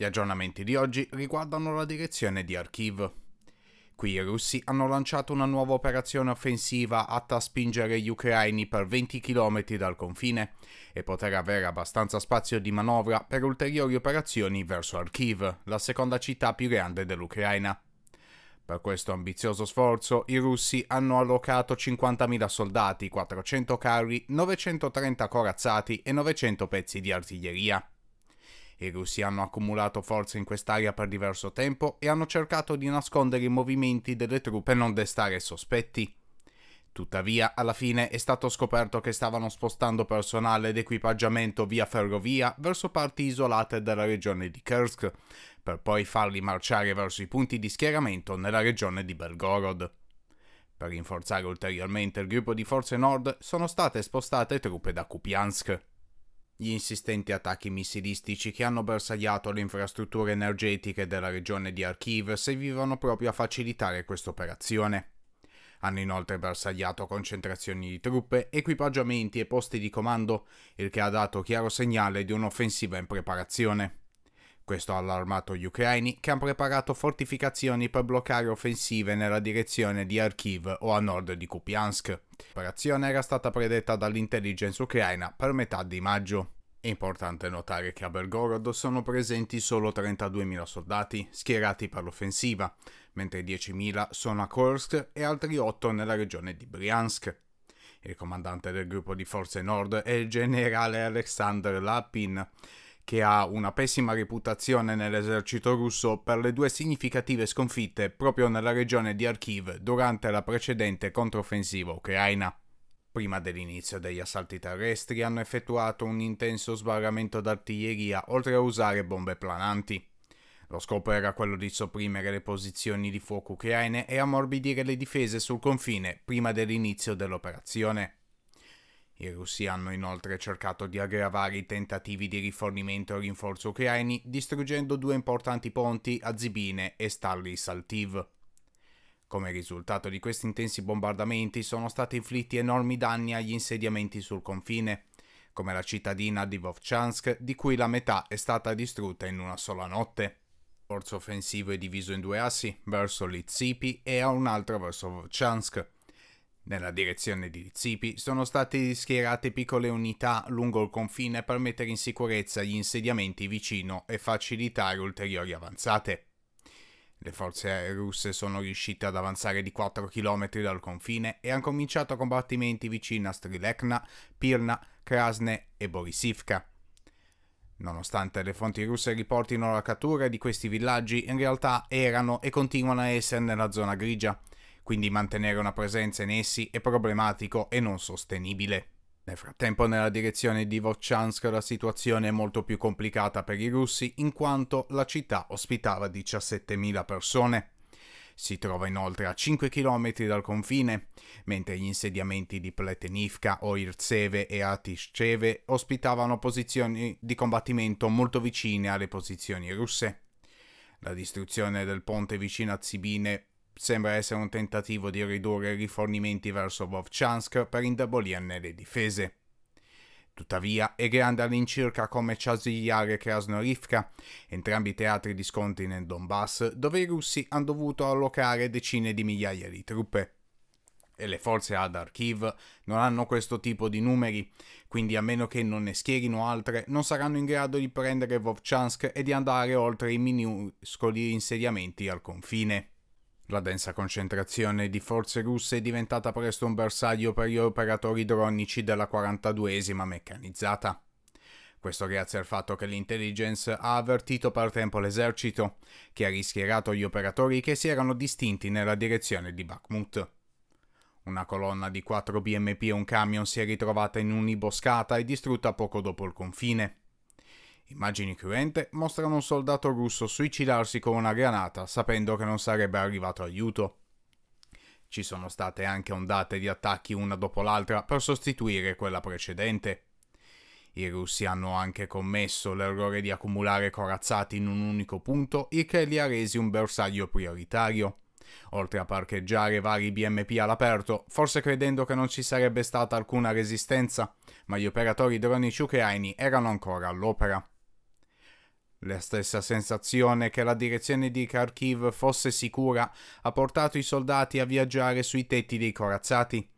Gli aggiornamenti di oggi riguardano la direzione di Kharkiv. Qui i russi hanno lanciato una nuova operazione offensiva atta a spingere gli ucraini per 20 km dal confine e poter avere abbastanza spazio di manovra per ulteriori operazioni verso Kharkiv, la seconda città più grande dell'Ucraina. Per questo ambizioso sforzo i russi hanno allocato 50.000 soldati, 400 carri, 930 corazzati e 900 pezzi di artiglieria. I russi hanno accumulato forze in quest'area per diverso tempo e hanno cercato di nascondere i movimenti delle truppe e non destare sospetti. Tuttavia, alla fine è stato scoperto che stavano spostando personale ed equipaggiamento via ferrovia verso parti isolate della regione di Kursk, per poi farli marciare verso i punti di schieramento nella regione di Belgorod. Per rinforzare ulteriormente il gruppo di forze nord sono state spostate truppe da Kupiansk gli insistenti attacchi missilistici che hanno bersagliato le infrastrutture energetiche della regione di Arkiv servivano proprio a facilitare questa operazione. Hanno inoltre bersagliato concentrazioni di truppe, equipaggiamenti e posti di comando, il che ha dato chiaro segnale di un'offensiva in preparazione. Questo ha allarmato gli ucraini che hanno preparato fortificazioni per bloccare offensive nella direzione di Kharkiv o a nord di Kupiansk. L'operazione era stata predetta dall'intelligence ucraina per metà di maggio. È importante notare che a Belgorod sono presenti solo 32.000 soldati schierati per l'offensiva, mentre 10.000 sono a Kursk e altri 8 nella regione di Bryansk. Il comandante del gruppo di forze nord è il generale Alexander Lapin, che ha una pessima reputazione nell'esercito russo per le due significative sconfitte proprio nella regione di Arkiv durante la precedente controffensiva ucraina. Prima dell'inizio degli assalti terrestri hanno effettuato un intenso sbarramento d'artiglieria oltre a usare bombe plananti. Lo scopo era quello di sopprimere le posizioni di fuoco ucraine e ammorbidire le difese sul confine prima dell'inizio dell'operazione. I russi hanno inoltre cercato di aggravare i tentativi di rifornimento e rinforzo ucraini, distruggendo due importanti ponti a Zibine e Starli Saltiv. Come risultato di questi intensi bombardamenti sono stati inflitti enormi danni agli insediamenti sul confine, come la cittadina di Vovchansk, di cui la metà è stata distrutta in una sola notte. Il forzo offensivo è diviso in due assi, verso Litsipi e a un altro verso Vovchansk. Nella direzione di Zipi sono state schierate piccole unità lungo il confine per mettere in sicurezza gli insediamenti vicino e facilitare ulteriori avanzate. Le forze russe sono riuscite ad avanzare di 4 km dal confine e hanno cominciato combattimenti vicino a Strilekna, Pirna, Krasne e Borisivka. Nonostante le fonti russe riportino la cattura di questi villaggi, in realtà erano e continuano a essere nella zona grigia, quindi mantenere una presenza in essi è problematico e non sostenibile. Nel frattempo nella direzione di Vovchansk la situazione è molto più complicata per i russi in quanto la città ospitava 17.000 persone. Si trova inoltre a 5 km dal confine, mentre gli insediamenti di Pletenivka, Oirtseve e Atishcheve ospitavano posizioni di combattimento molto vicine alle posizioni russe. La distruzione del ponte vicino a Zibine sembra essere un tentativo di ridurre i rifornimenti verso Vovchansk per indebolirne le difese. Tuttavia è grande all'incirca come Chasigliar e Krasnorivka, entrambi teatri di scontri nel Donbass, dove i russi hanno dovuto allocare decine di migliaia di truppe. E le forze ad Arkiv non hanno questo tipo di numeri, quindi a meno che non ne schierino altre, non saranno in grado di prendere Vovchansk e di andare oltre i minuscoli insediamenti al confine. La densa concentrazione di forze russe è diventata presto un bersaglio per gli operatori dronici della 42esima meccanizzata. Questo grazie al fatto che l'intelligence ha avvertito per tempo l'esercito, che ha rischierato gli operatori che si erano distinti nella direzione di Bakhmut. Una colonna di 4 BMP e un camion si è ritrovata in un'imboscata e distrutta poco dopo il confine. Immagini cruente mostrano un soldato russo suicidarsi con una granata sapendo che non sarebbe arrivato aiuto. Ci sono state anche ondate di attacchi una dopo l'altra per sostituire quella precedente. I russi hanno anche commesso l'errore di accumulare corazzati in un unico punto, il che li ha resi un bersaglio prioritario. Oltre a parcheggiare vari BMP all'aperto, forse credendo che non ci sarebbe stata alcuna resistenza, ma gli operatori dronici ucraini erano ancora all'opera. La stessa sensazione che la direzione di Kharkiv fosse sicura ha portato i soldati a viaggiare sui tetti dei corazzati,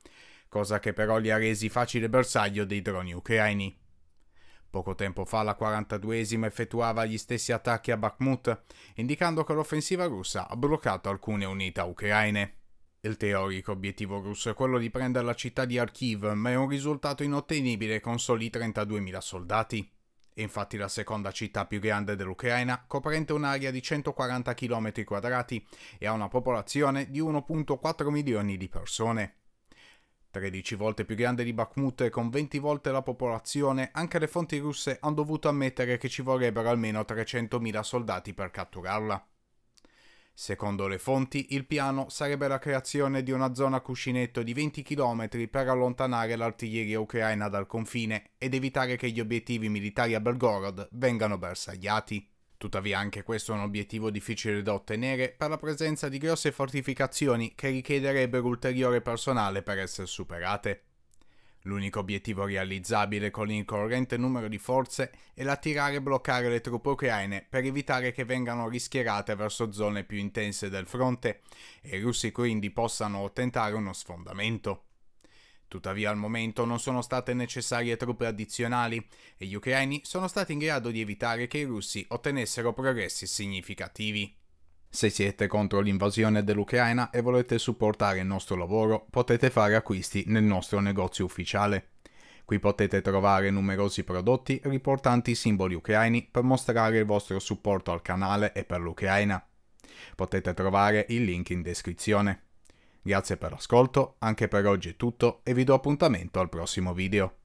cosa che però li ha resi facile bersaglio dei droni ucraini. Poco tempo fa la 42esima effettuava gli stessi attacchi a Bakhmut, indicando che l'offensiva russa ha bloccato alcune unità ucraine. Il teorico obiettivo russo è quello di prendere la città di Kharkiv, ma è un risultato inottenibile con soli 32.000 soldati è infatti la seconda città più grande dell'Ucraina, coprente un'area di 140 km quadrati e ha una popolazione di 1.4 milioni di persone. 13 volte più grande di Bakhmut e con 20 volte la popolazione, anche le fonti russe hanno dovuto ammettere che ci vorrebbero almeno 300.000 soldati per catturarla. Secondo le fonti, il piano sarebbe la creazione di una zona cuscinetto di 20 km per allontanare l'artiglieria ucraina dal confine ed evitare che gli obiettivi militari a Belgorod vengano bersagliati. Tuttavia anche questo è un obiettivo difficile da ottenere per la presenza di grosse fortificazioni che richiederebbero ulteriore personale per essere superate. L'unico obiettivo realizzabile con il corrente numero di forze è l'attirare e bloccare le truppe ucraine per evitare che vengano rischierate verso zone più intense del fronte e i russi quindi possano tentare uno sfondamento. Tuttavia al momento non sono state necessarie truppe addizionali e gli ucraini sono stati in grado di evitare che i russi ottenessero progressi significativi. Se siete contro l'invasione dell'Ucraina e volete supportare il nostro lavoro, potete fare acquisti nel nostro negozio ufficiale. Qui potete trovare numerosi prodotti riportanti i simboli ucraini per mostrare il vostro supporto al canale e per l'Ucraina. Potete trovare il link in descrizione. Grazie per l'ascolto, anche per oggi è tutto e vi do appuntamento al prossimo video.